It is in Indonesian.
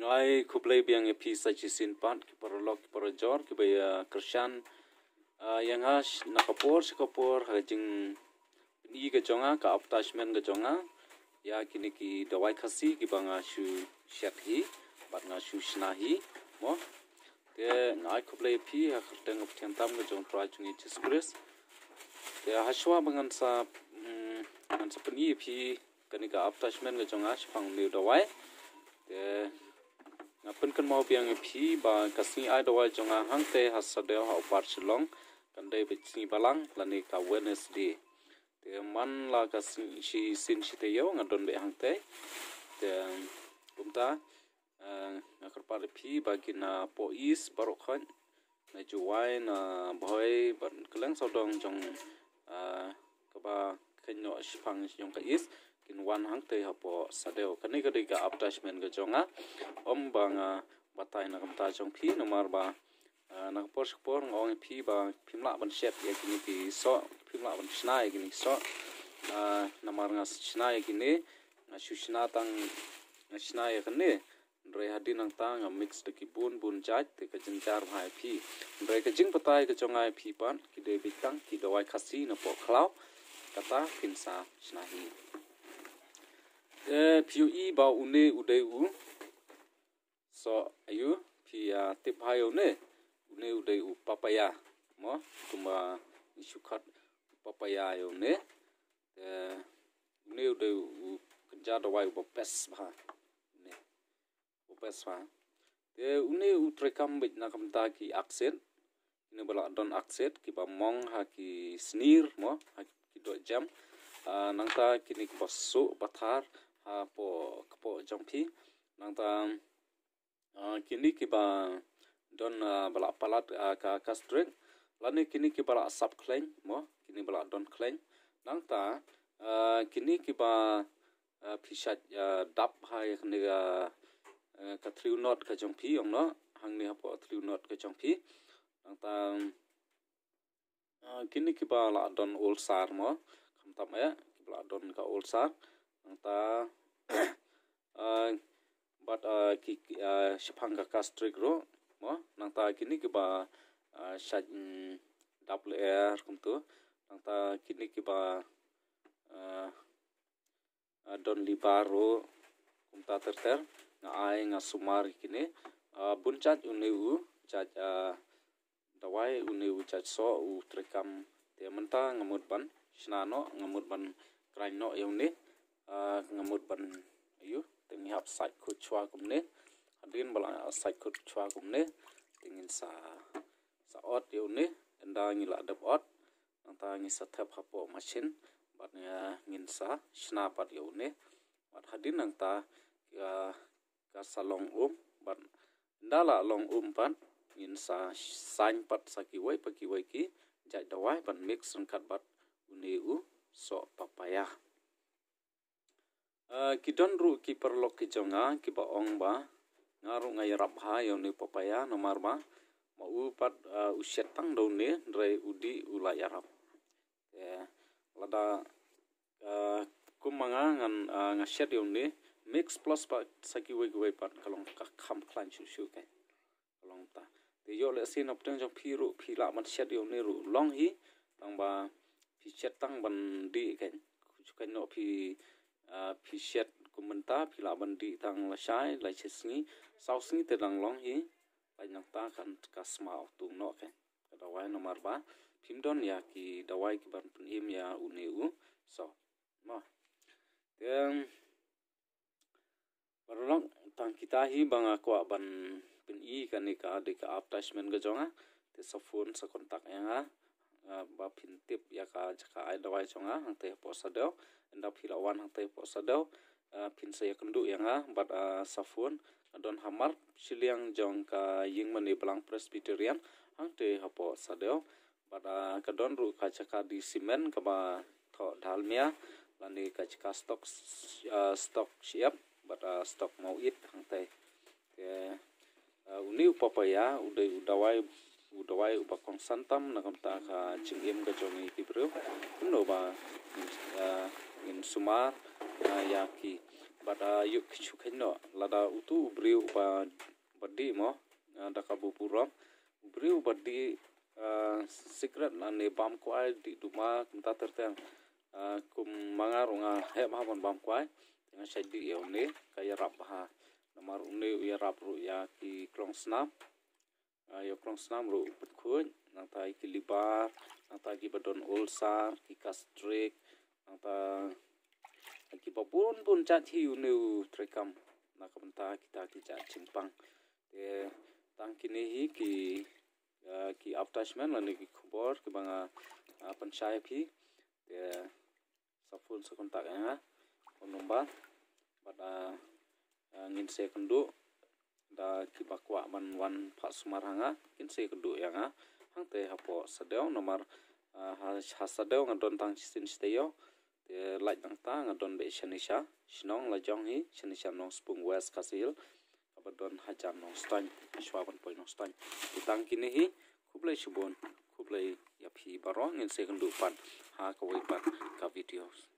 ngai khuplei biang e phi sa chi sin pan ki paralok ki parajor ki bai krishan uh, uh, yang ha nakapor sikapor ha jing ni ga jonga ka aptashment ga jonga ya kini ki dawai khasi ki banga shu shat hi bat nga shu shna hi mo te ngai khuplei phi ha khteng ap thian tam ga jong tra chung chi skres te ha shwa bangan sa bangan mm, sa pani phi kani ka aptashment ga jonga shpang ni dawai te pen kan mau piang phi ba kasni ai dawai chonga hangte hasadeo ha par chilong kan dei bichni balang lani e ka wednesday te man la kasni shi sin shi te yo ngadon be hangte te kumta um, ngakar par phi ba kina po is barok khan na juwai na boy ban klang sodong chong uh, ka ba khen khenyo shpang yong ka is in wan hang te hapo sadeo kani kadi ga attachment ga jonga om banga batai na kam jong phi no mar ba ah, na por por ngong phi ba phi ban shep ya kini pi so phi la ban shna kini so ah, na mar nga shna ya kini na shu shna tang na shna ya kini re hadi nang ta nga mix de ki bun bun jaj te ka jin jar bhai phi re ka jing batai ka jonga phi pan ki de bi tang ki dawai khasi na po khlao kata pinsa shna hi e piu i ba une ude u so ayu pia tip hayo ne une ude u papaya mo cuma isukat papaya yo ne e une ude u kerja dawai u pes ba ne u pes ba e une u trekam na kam ki aksen ini bala don aksen ki mong ha ki snir mo ha ki do jam ah, nang nangta kini ki basu hapo kapo jampi nangta kini kiba don bala palat ka kastrek lani kini kiba sub claim mo kini bala don claim nangta kini kiba phisat dap hai ni ka thriu not ka jampi ong no hang ni hapo thriu not ka jampi nangta kini kiba la don ol sar mo kam tam ya kiba don ka ol sar nangta Uh, but uh, ki uh, shipanga kastrik ro mo nang ta kini ki ba sha double mm, air kum tu nang ta kini ki ba don libar ro kum ta ter ter nga ai nga sumar kini bun chat uneu chat dawai uneu chat so u trekam te menta ngamut ban shnano ngamut ban krain no yeuni Ah, ngamut ban ayu ting hap sai ku chwa kum ne hadin bala sai ku chwa kum sa saot ot yu ne enda ngi la dab ot ang ta ngi sa thap ha po machin bat ne ah, ngin sa shna pat ne bat hadin ang ta ah, ka ka long um ban enda la long um ban ngin sa sain pat sa ki wai pa ki jai dawai ban mix ng kat bat uni u so papaya. Eh, ki don ru ki perlok ki ki ba ong ba ngaru ngai rap ha yo ni papaya no mar ma u pat eh, u setang ni ne rei udi u ya rap ya lada eh, kumanga ngan nga set yo ni mix plus pa saki we pat kalong ka kham klan shu shu kalong ta de yo le sin op tang phi ru phi la man set yo ni ru long hi tang ba phi setang ban di ka chu no phi Ah, phishet kumenta pila bandi tang la shai la sau sausni te dang long hi nyak ta kan kasma tu no ke dawai nomor ba phimdon ya ki dawai ki ban punim ya u so ma teng um, barolong tang kita hi bang aku ban pin i kan ni ka de ka attachment ga jonga te sa phone sa kontak ya ba phin tip ya ka chaka ai dawai chonga hang te po sa deu enda phil awan hang te po sa deu phin se yakendu yanga bat safun don hamar shiliang jong ka ying mani belang presbyterian hang te hapo sa deu bat ka don ru ka chaka di simen ka ba tho dalmia lani ka chaka stock stock siap bat stock mau it hang te uni upapaya udai udawai udawai uba konsantam nagam ta ka chingem ga jongi ibru no ba in suma yaki bada yuk chu lada utu ubri uba badi mo dakabu puram ubri ubaddi secret na ne bam di di duma ta terteng kum manga he ma bon bam ko ai tengah shadi yone kaya rap ha namar unne ya rap ru ya ki snap yokrong snam ro ipat khuj nang ta iki libar nang ta giba don ulsa ki kastrik nang ta iki babun bun cha thi neu trekam nakam ta kita ki cimpang chimpang te tang ki hi ki ya, ki aftashman lani ki kubor ki banga apan ah, chai phi te safun sakon ta ka ya nomba bada ah, ngin sekondo da kibakwa man wan pha sumaranga kinse kudu yanga hangte hapo sadeo nomar ha sadeo ngadon tang sin steyo te laj dang ta ngadon be shanisha shinong la jong hi shanisha nong spung west kasil abadon hajar nong stan shwaban poi nong stan tang kini hi kublai shubon ya yaphi barong ngin se kundu pan ha kawai pan ka videos